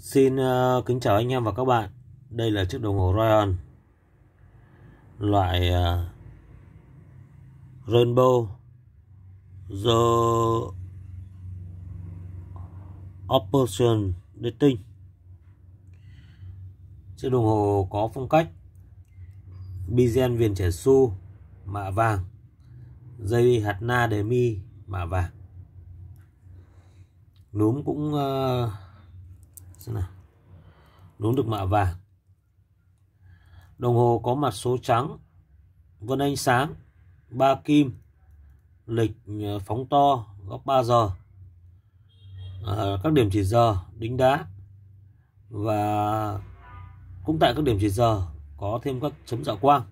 Xin uh, kính chào anh em và các bạn Đây là chiếc đồng hồ Royon Loại uh, Rainbow The Operation Dating Chiếc đồng hồ có phong cách Bizen viền trẻ su Mạ vàng Dây hạt na đề mi Mạ vàng Núm cũng uh, xem nào đúng được mạ vàng đồng hồ có mặt số trắng vân ánh sáng ba kim lịch ờ, phóng to góc 3 giờ à, các điểm chỉ giờ đính đá và cũng tại các điểm chỉ giờ có thêm các chấm dạ quang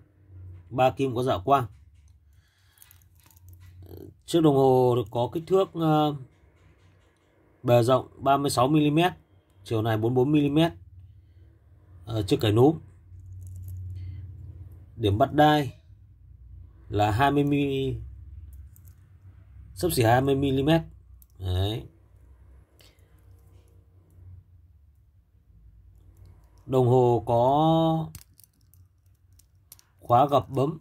ba kim có dạ quang chiếc đồng hồ có kích thước ờ, bề rộng 36 mm chiều này 44mm à, chưa cởi núm điểm bắt đai là 20mm sấp xỉ 20mm đấy đồng hồ có khóa gập bấm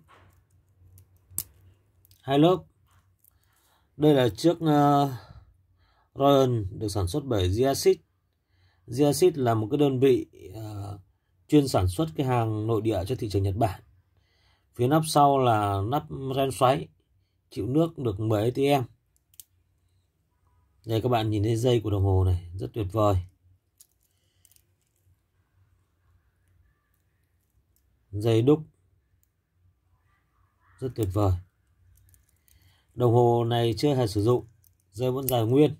hai lớp đây là chiếc uh, Royal được sản xuất bởi Giasic Geosit là một cái đơn vị uh, chuyên sản xuất cái hàng nội địa cho thị trường Nhật Bản. Phía nắp sau là nắp ren xoáy, chịu nước được 10 ATM. Đây các bạn nhìn thấy dây của đồng hồ này, rất tuyệt vời. Dây đúc rất tuyệt vời. Đồng hồ này chưa hề sử dụng, dây vẫn dài nguyên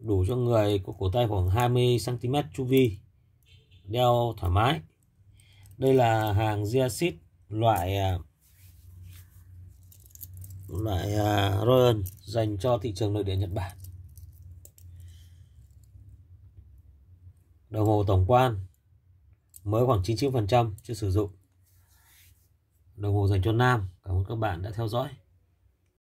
đủ cho người có cổ tay khoảng 20 cm chu vi đeo thoải mái đây là hàng Giacid loại à, loại à, Royal dành cho thị trường nội địa Nhật Bản đồng hồ tổng quan mới khoảng 99% chưa sử dụng đồng hồ dành cho nam cảm ơn các bạn đã theo dõi